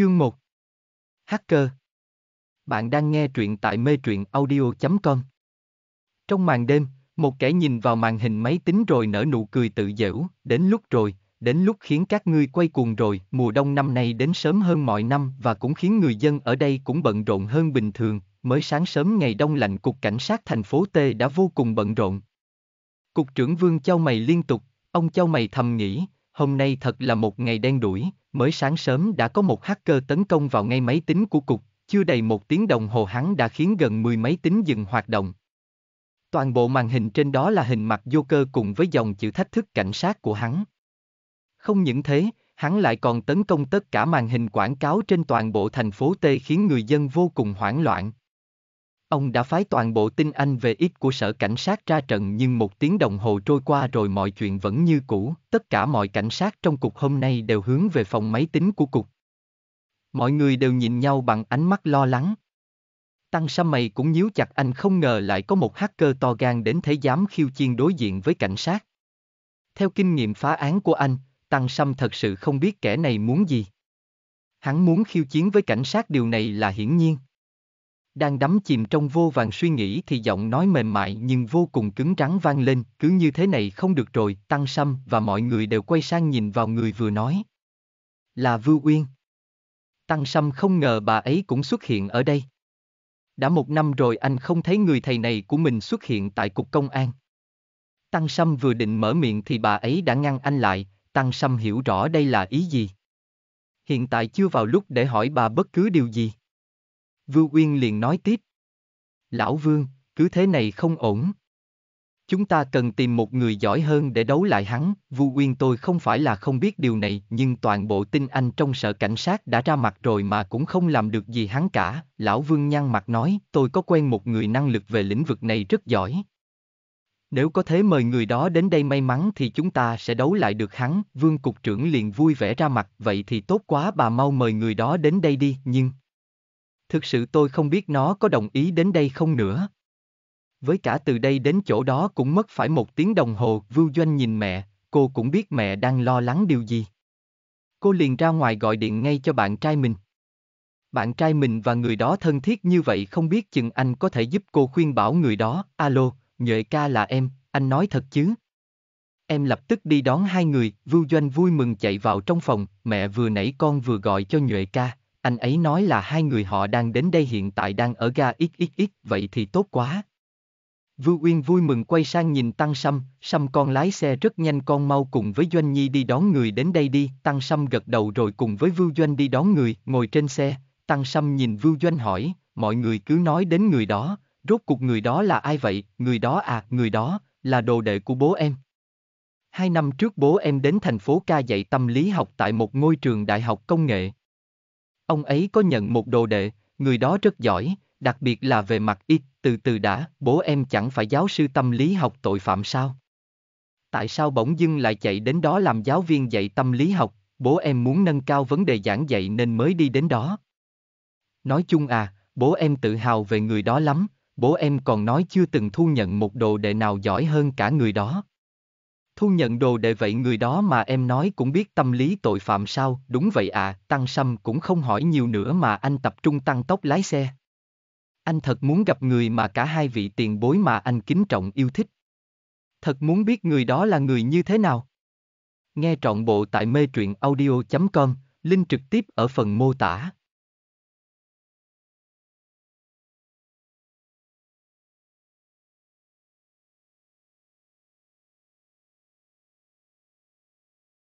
Chương 1 Hacker Bạn đang nghe truyện tại mê truyện audio.com Trong màn đêm, một kẻ nhìn vào màn hình máy tính rồi nở nụ cười tự giễu, đến lúc rồi, đến lúc khiến các ngươi quay cuồng rồi, mùa đông năm nay đến sớm hơn mọi năm và cũng khiến người dân ở đây cũng bận rộn hơn bình thường, mới sáng sớm ngày đông lạnh cục cảnh sát thành phố T đã vô cùng bận rộn. Cục trưởng Vương Châu Mày liên tục, ông Châu Mày thầm nghĩ, hôm nay thật là một ngày đen đuổi, Mới sáng sớm đã có một hacker tấn công vào ngay máy tính của cục, chưa đầy một tiếng đồng hồ hắn đã khiến gần 10 máy tính dừng hoạt động. Toàn bộ màn hình trên đó là hình mặt Joker cùng với dòng chữ thách thức cảnh sát của hắn. Không những thế, hắn lại còn tấn công tất cả màn hình quảng cáo trên toàn bộ thành phố T khiến người dân vô cùng hoảng loạn, Ông đã phái toàn bộ tin anh về ít của sở cảnh sát ra trận nhưng một tiếng đồng hồ trôi qua rồi mọi chuyện vẫn như cũ, tất cả mọi cảnh sát trong cục hôm nay đều hướng về phòng máy tính của cục. Mọi người đều nhìn nhau bằng ánh mắt lo lắng. Tăng Sam Mày cũng nhíu chặt anh không ngờ lại có một hacker to gan đến thế dám khiêu chiên đối diện với cảnh sát. Theo kinh nghiệm phá án của anh, Tăng Sam thật sự không biết kẻ này muốn gì. Hắn muốn khiêu chiến với cảnh sát điều này là hiển nhiên. Đang đắm chìm trong vô vàng suy nghĩ thì giọng nói mềm mại nhưng vô cùng cứng rắn vang lên, cứ như thế này không được rồi, Tăng Sâm và mọi người đều quay sang nhìn vào người vừa nói. Là Vưu Uyên. Tăng Sâm không ngờ bà ấy cũng xuất hiện ở đây. Đã một năm rồi anh không thấy người thầy này của mình xuất hiện tại cục công an. Tăng Sâm vừa định mở miệng thì bà ấy đã ngăn anh lại, Tăng Sâm hiểu rõ đây là ý gì. Hiện tại chưa vào lúc để hỏi bà bất cứ điều gì. Vưu Uyên liền nói tiếp. Lão Vương, cứ thế này không ổn. Chúng ta cần tìm một người giỏi hơn để đấu lại hắn, Vu Uyên tôi không phải là không biết điều này, nhưng toàn bộ tin anh trong sở cảnh sát đã ra mặt rồi mà cũng không làm được gì hắn cả, Lão Vương nhăn mặt nói, tôi có quen một người năng lực về lĩnh vực này rất giỏi. Nếu có thể mời người đó đến đây may mắn thì chúng ta sẽ đấu lại được hắn, Vương Cục trưởng liền vui vẻ ra mặt, vậy thì tốt quá bà mau mời người đó đến đây đi, nhưng thực sự tôi không biết nó có đồng ý đến đây không nữa. Với cả từ đây đến chỗ đó cũng mất phải một tiếng đồng hồ, Vưu Doanh nhìn mẹ, cô cũng biết mẹ đang lo lắng điều gì. Cô liền ra ngoài gọi điện ngay cho bạn trai mình. Bạn trai mình và người đó thân thiết như vậy không biết chừng anh có thể giúp cô khuyên bảo người đó, alo, nhuệ ca là em, anh nói thật chứ. Em lập tức đi đón hai người, Vưu Doanh vui mừng chạy vào trong phòng, mẹ vừa nãy con vừa gọi cho nhuệ ca. Anh ấy nói là hai người họ đang đến đây hiện tại đang ở ga XXX, vậy thì tốt quá. Vưu Uyên vui mừng quay sang nhìn Tăng Sâm, Sâm con lái xe rất nhanh con mau cùng với Doanh Nhi đi đón người đến đây đi, Tăng Sâm gật đầu rồi cùng với Vưu Doanh đi đón người, ngồi trên xe, Tăng Sâm nhìn Vưu Doanh hỏi, mọi người cứ nói đến người đó, rốt cuộc người đó là ai vậy, người đó à, người đó, là đồ đệ của bố em. Hai năm trước bố em đến thành phố ca dạy tâm lý học tại một ngôi trường đại học công nghệ. Ông ấy có nhận một đồ đệ, người đó rất giỏi, đặc biệt là về mặt ít, từ từ đã, bố em chẳng phải giáo sư tâm lý học tội phạm sao? Tại sao bỗng dưng lại chạy đến đó làm giáo viên dạy tâm lý học, bố em muốn nâng cao vấn đề giảng dạy nên mới đi đến đó. Nói chung à, bố em tự hào về người đó lắm, bố em còn nói chưa từng thu nhận một đồ đệ nào giỏi hơn cả người đó thu nhận đồ đệ vậy người đó mà em nói cũng biết tâm lý tội phạm sao, đúng vậy à, Tăng Sâm cũng không hỏi nhiều nữa mà anh tập trung tăng tốc lái xe. Anh thật muốn gặp người mà cả hai vị tiền bối mà anh kính trọng yêu thích. Thật muốn biết người đó là người như thế nào. Nghe trọn bộ tại mê truyện audio.com, link trực tiếp ở phần mô tả.